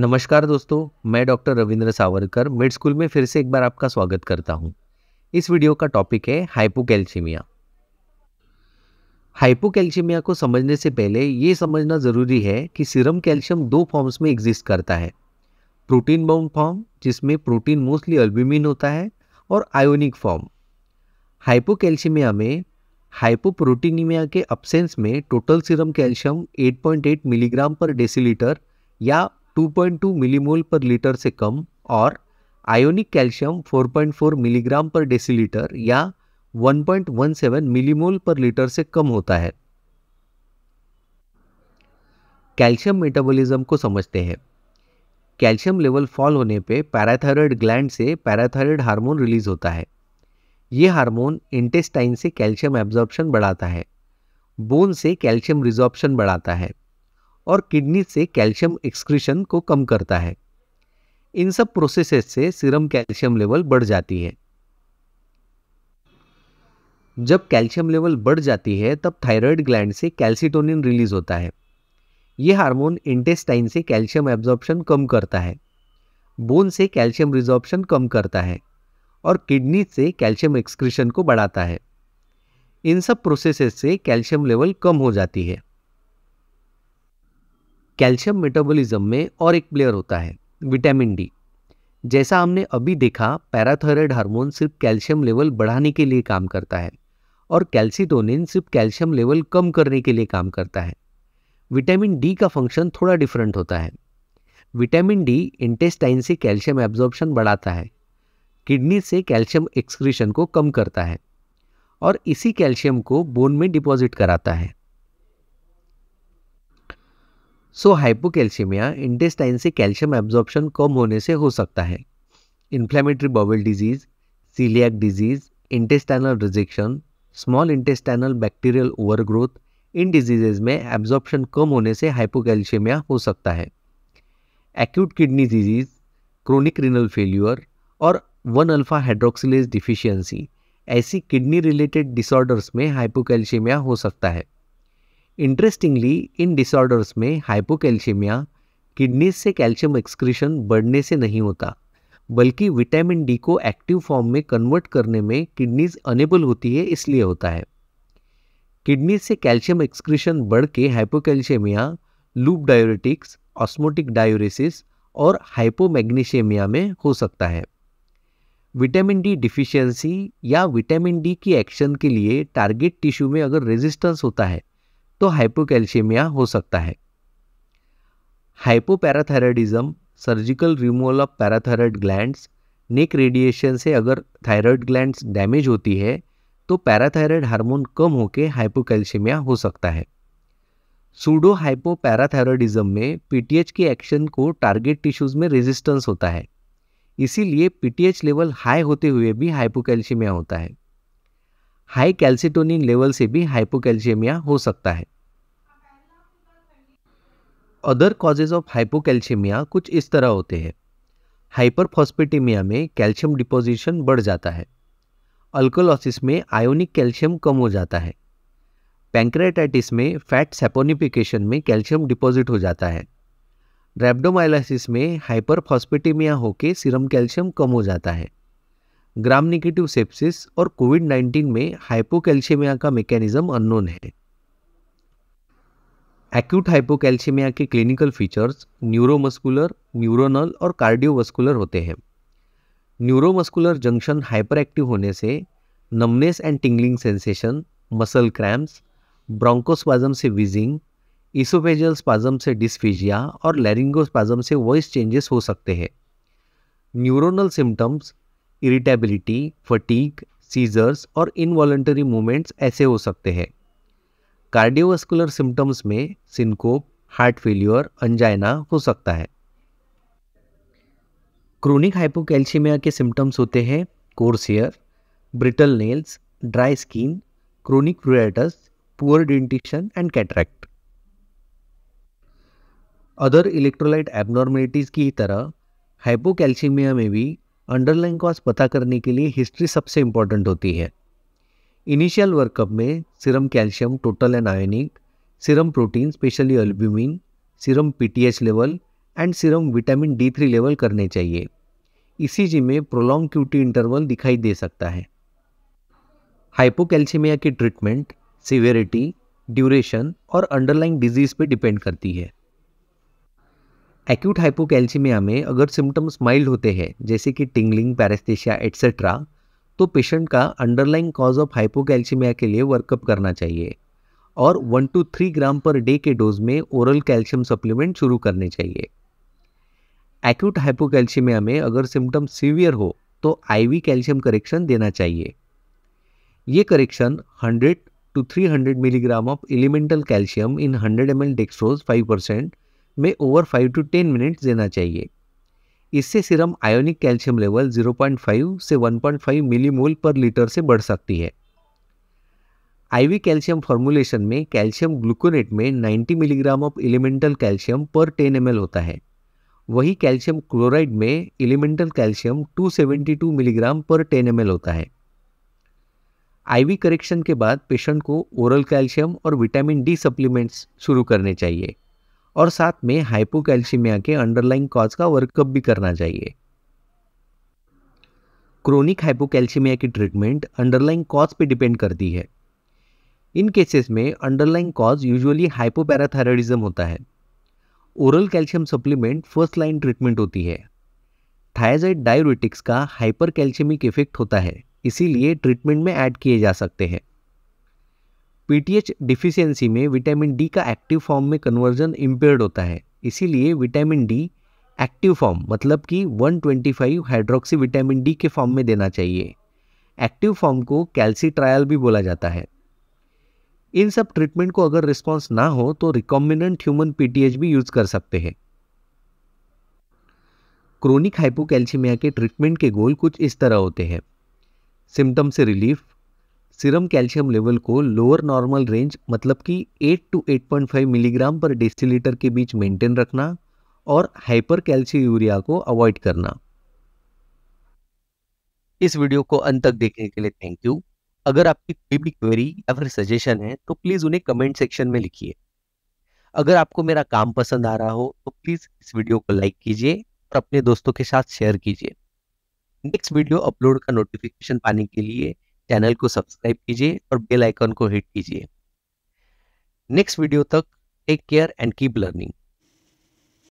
नमस्कार दोस्तों मैं doctor Ravindra Savarkar mid school में फिर से एक बार आपका स्वागत करता हूँ इस वीडियो का टॉपिक है हाइपोकैल्शीमिया हाइपोकैल्शीमिया को समझने से पहले ये समझना ज़रूरी है कि सीरम कैल्शियम दो फॉर्म्स में एग्जिस्ट करता है प्रोटीन बाउंड फॉर्म जिसमें प्रोटीन मोस्टली अल्ब्यूमिन होता है और आयोनिक फॉर्म हाइपोकैल्शीमिया में हाइपोप्रोटीनिमिया के अपसेंस में टोटल सीरम कैल्शियम 8.8 मिलीग्राम पर डेसीलीटर या 2.2 मिलीमोल पर लीटर से कम और आयोनिक कैल्शियम 4.4 मिलीग्राम पर डेसीलीटर या 1.17 मिलीमोल पर लीटर से कम होता है कैल्शियम मेटाबॉलिज्म को समझते हैं कैल्शियम लेवल फॉल होने पे पैराथायरॉयड ग्लैंड से पैराथायरॉयड हार्मोन रिलीज होता है ये हार्मोन इंटेस्टाइन से कैल्शियम एब्जॉर्प्शन बढ़ाता है बोन से कैल्शियम रिजॉर्प्शन बढ़ाता है और किडनी से कैल्शियम एक्सक्रीशन को कम करता है इन सब प्रोसेसेस से सीरम कैल्शियम लेवल बढ़ जाती है जब कैल्शियम लेवल बढ़ जाती है तब थायराइड ग्लैंड से कैल्सिटोनिन रिलीज होता है यह हार्मोन इंटेस्टाइन से कैल्शियम एब्जॉर्प्शन कम करता है बोन से कैल्शियम रिजॉर्प्शन कम करता है और किडनी से कैल्शियम एक्सक्रीशन को बढ़ाता है इन सब प्रोसेसेस से कैल्शियम लेवल कम हो जाती है कैल्शियम मेटाबॉलिज्म में और एक प्लेयर होता है विटामिन डी जैसा हमने अभी देखा पैराथायराइड हार्मोन सिर्फ कैल्शियम लेवल बढ़ाने के लिए काम करता है और कैल्सिटोनिन सिर्फ कैल्शियम लेवल कम करने के लिए काम करता है विटामिन डी का फंक्शन थोड़ा डिफरेंट होता है विटामिन डी इंटेस्टाइन से कैल्शियम एब्जॉर्प्शन बढ़ाता है किडनी से कैल्शियम एक्सक्रीशन को कम करता है और इसी कैल्शियम को बोन में डिपॉजिट कराता है सो हाइपोकैल्शियमिया इंटेस्टाइन से कैल्शियम एब्जॉर्प्शन कम होने से हो सकता है inflammatory bowel disease coeliac disease intestinal rejection small intestinal bacterial overgrowth इन डिजीजेज में एब्जॉर्प्शन कम होने से हाइपोकैल्शियमिया हो सकता है acute kidney disease chronic renal failure और वन अल्फ़ा हाइड्रोक्सिलेज डिफिशियंसी ऐसी किडनी रिलेटेड डिसऑर्डर्स में हाइपोकैल्शियमिया हो सकता है इंटरेस्टिंगली इन डिसऑर्डर्स में हाइपोकैल्शिमिया किडनीज से कैल्शियम एक्सक्रीशन बढ़ने से नहीं होता बल्कि विटामिन डी को एक्टिव फॉर्म में कन्वर्ट करने में किडनीज अनेबल होती है इसलिए होता है किडनीज से कैल्शियम एक्सक्रीशन बढ़ के hypocalcaemia loop diuretics osmotic diuresis और हाइपोमैग्नीशियमिया में हो सकता है विटामिन डी डिफिशियंसी या विटामिन डी की एक्शन के लिए टारगेट टिश्यू में अगर रेजिस्टेंस होता है तो हाइपोकैल्शियमिया हो सकता है hypoparathyroidism surgical removal of parathyroid glands neck radiation से अगर थायराइड ग्लैंड्स डैमेज होती है तो पैराथायरॉयड हार्मोन कम होकर हाइपोकैल्शियमिया हो सकता है सूडो हाइपोपैराथायरॉयडिज्म में पीटीएच के एक्शन को टारगेट टिश्यूज में रेजिस्टेंस होता है इसीलिए पीटीएच लेवल हाई होते हुए भी हाइपोकैल्शियमिया होता है हाई कैल्सिटोनिन लेवल से भी हाइपोकैल्शियमिया हो सकता है अदर कॉजेज ऑफ हाइपोकैल्शियमिया कुछ इस तरह होते हैं हाइपरफॉस्पेटिमिया में कैल्शियम डिपोजिशन बढ़ जाता है अल्कोलोसिस में आयोनिक कैल्शियम कम हो जाता है पैंक्रेटाइटिस में फैट सेपोनिफिकेशन में कैल्शियम डिपॉजिट हो जाता है रेबडोमाइलासिस में हाइपरफॉस्पेटिमिया होकर सीरम कैल्शियम कम हो जाता है ग्राम निगेटिव सेप्सिस और कोविड 19 में हाइपोकैल्शियमिया का मैकेनिज्म अननोन है एक्यूट हाइपोकैल्शियमिया के क्लिनिकल फीचर्स न्यूरोमस्कुलर न्यूरोनल और कार्डियोवस्कुलर होते हैं न्यूरोमस्कुलर जंक्शन हाइपर एक्टिव होने से numbness and tingling sensation muscle cramps bronchospasm से विजिंग इसोफेजल स्पाजम से डिस्फिजिया और लैरिंगोस्पाजम से वॉइस चेंजेस हो सकते हैं neuronal symptoms irritability fatigue seizures और इनवॉलेंटरी मूवमेंट्स ऐसे हो सकते हैं कार्डियोवास्कुलर सिम्टम्स में सिंकोप हार्ट फेल्यूर अंजाइना हो सकता है क्रोनिक हाइपोकैल्शीमिया के सिम्टम्स होते हैं coarse hair brittle nails dry skin chronic pruritus poor dentition and cataract other electrolyte abnormalities की तरह हाइपोकैल्शीमिया में भी अंडरलाइन कॉज पता करने के लिए हिस्ट्री सबसे इंपॉर्टेंट होती है इनिशियल वर्कअप में serum calcium total and ionic serum protein specially albumin serum PTH level and serum vitamin D three level करने चाहिए इसी e जी में प्रोलॉन्ग क्यूटी इंटरवल दिखाई दे सकता है हाइपोकैल्शीमिया की ट्रीटमेंट सीवियरिटी ड्यूरेशन और अंडरलाइन डिजीज़ पे डिपेंड करती है एक्यूट हाइपोकैल्सीमिया में अगर सिम्टम्स माइल्ड होते हैं जैसे कि टिंगलिंग पैरेस्थेशिया एट्सेट्रा तो पेशेंट का अंडरलाइन कॉज ऑफ हाइपोकैल्सीमिया के लिए वर्कअप करना चाहिए और one two three gram per day के डोज में ओरल कैल्शियम सप्लीमेंट शुरू करने चाहिए एक्यूट हाइपोकैल्सीमिया में अगर सिम्टम सीवियर हो तो आईवी कैल्शियम करेक्शन देना चाहिए ये correction 100 to 300 milligram of elemental calcium in 100 M L dextrose 5 percent में over five to ten minute देना चाहिए इससे सिरम आयोनिक कैल्शियम लेवल 0.5 से 1.5 मिलीमोल पर लीटर से बढ़ सकती है आईवी कैल्शियम फॉर्मुलेशन में कैल्शियम ग्लूकोनेट में 90 मिलीग्राम ऑफ एलिमेंटल कैल्शियम पर 10 एम होता है वही कैल्शियम क्लोराइड में एलिमेंटल कैल्शियम 272 मिलीग्राम पर 10 एम होता है आईवी करेक्शन के बाद पेशेंट को ओरल कैल्शियम और विटामिन डी सप्लीमेंट्स शुरू करने चाहिए और साथ में हाइपोकैल्शीमिया के अंडरलाइन कॉज का वर्कअप भी करना चाहिए क्रोनिक हाइपोकैल्शीमिया की ट्रीटमेंट अंडरलाइन कॉज पे डिपेंड करती है इन केसेस में अंडरलाइन कॉज यूजुअली हाइपोपैराथायरॉयडिज्म होता है oral calcium supplement first line treatment होती है थायजाइड डायबिटिक्स का हाइपर कैल्शियमिक इफेक्ट होता है इसीलिए ट्रीटमेंट में ऐड किए जा सकते हैं पीटीएच डिफिशियंसी में विटामिन डी का एक्टिव फॉर्म में कन्वर्जन इम्पेयर्ड होता है इसीलिए विटामिन डी एक्टिव फॉर्म मतलब कि 125 हाइड्रोक्सी विटामिन डी के फॉर्म में देना चाहिए एक्टिव फॉर्म को कैल्सी ट्रायल भी बोला जाता है इन सब ट्रीटमेंट को अगर रिस्पॉन्स ना हो तो रिकॉम्बिनेंट ह्यूमन पीटीएच भी यूज़ कर सकते हैं क्रोनिक हाइपोकैल्सीमिया के ट्रीटमेंट के गोल कुछ इस तरह होते हैं सिम्टम से रिलीफ सीरम कैल्शियम लेवल को लोअर नॉर्मल रेंज मतलब कि 8 टू 8.5 मिलीग्राम पर डेसीलीटर के बीच मेंटेन रखना और हाइपर यूरिया को अवॉइड करना इस वीडियो को अंत तक देखने के लिए थैंक यू अगर आपकी कोई भी क्वेरी या फिर सजेशन है तो प्लीज़ उन्हें कमेंट सेक्शन में लिखिए अगर आपको मेरा काम पसंद आ रहा हो तो प्लीज़ इस वीडियो को लाइक कीजिए और अपने दोस्तों के साथ शेयर कीजिए नेक्स्ट वीडियो अपलोड का नोटिफिकेशन पाने के लिए चैनल को सब्सक्राइब कीजिए और बेल आइकन को हिट कीजिए नेक्स्ट वीडियो तक take care and keep learning